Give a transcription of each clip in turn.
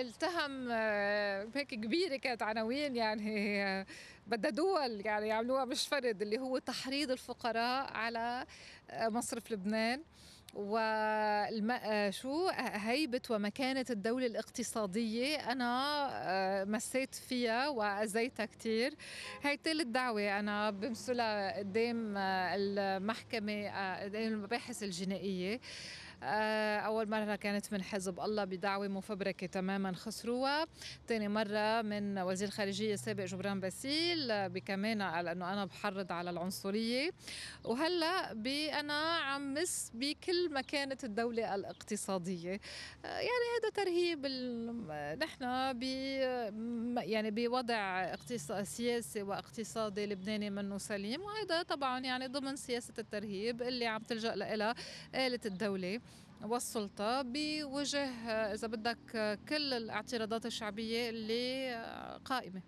التهم آه، هيك كبيره كانت عناوين يعني آه، بدها دول يعني يعملوها مش فرد اللي هو تحريض الفقراء على آه، مصرف لبنان آه، شو هيبة ومكانة الدولة الاقتصادية أنا آه، مسيت فيها وأزيتها كتير هي تالت دعوة أنا بمثلها قدام آه، المحكمة قدام المباحث الجنائية أول مرة كانت من حزب الله بدعوة مفبركة تماما خسروها تاني مرة من وزير الخارجية السابق جبران باسيل بكمان على أنه أنا بحرض على العنصرية وهلأ أنا عم مس بكل كل مكانة الدولة الاقتصادية آه، يعني هذا ترهيب نحن ب يعني بوضع سياسي واقتصادي لبناني منه سليم وهذا طبعا يعني ضمن سياسة الترهيب اللي عم تلجأ لها آلة الدولة والسلطة بوجه آه، إذا بدك آه، كل الاعتراضات الشعبية اللي قائمة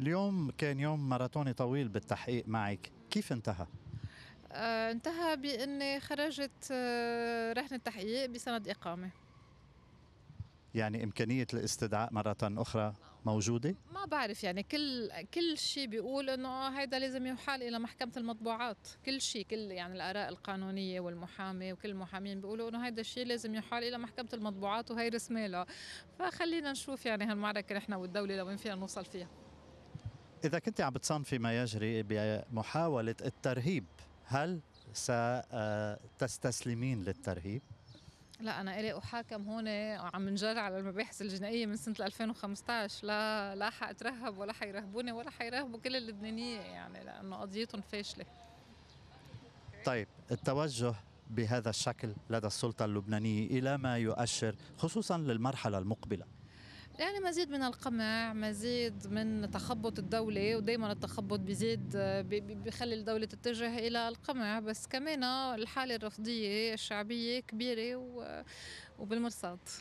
اليوم كان يوم ماراثوني طويل بالتحقيق معك كيف انتهى؟ آه، انتهى بأني خرجت آه، رهن التحقيق بسند إقامة يعني إمكانية الاستدعاء مرة أخرى موجودة؟ ما بعرف يعني كل كل شيء بيقول إنه آه، هيدا لازم يحال إلى محكمة المطبوعات، كل شيء كل يعني الآراء القانونية والمحامي وكل المحامين بيقولوا إنه هيدا الشيء لازم يحال إلى محكمة المطبوعات وهي رسمالها، فخلينا نشوف يعني هالمعركة نحن والدولة لوين فينا نوصل فيها. إذا كنت عم بتصنفي ما يجري بمحاولة الترهيب هل ستستسلمين للترهيب؟ لا انا الي احاكم هون عم نجر على المباحث الجنائيه من سنه 2015 لا لا حاترهب ولا حيرهبوني ولا حيرهبوا كل اللبنانيه يعني لانه قضيتهم فاشله طيب التوجه بهذا الشكل لدى السلطه اللبنانيه الى ما يؤشر خصوصا للمرحله المقبله يعني مزيد من القمع مزيد من تخبط الدولة ودايما التخبط بيزيد آه، بيخلي الدولة تتجه إلى القمع بس كمان آه، الحالة الرفضية الشعبية كبيرة وبالمرصاد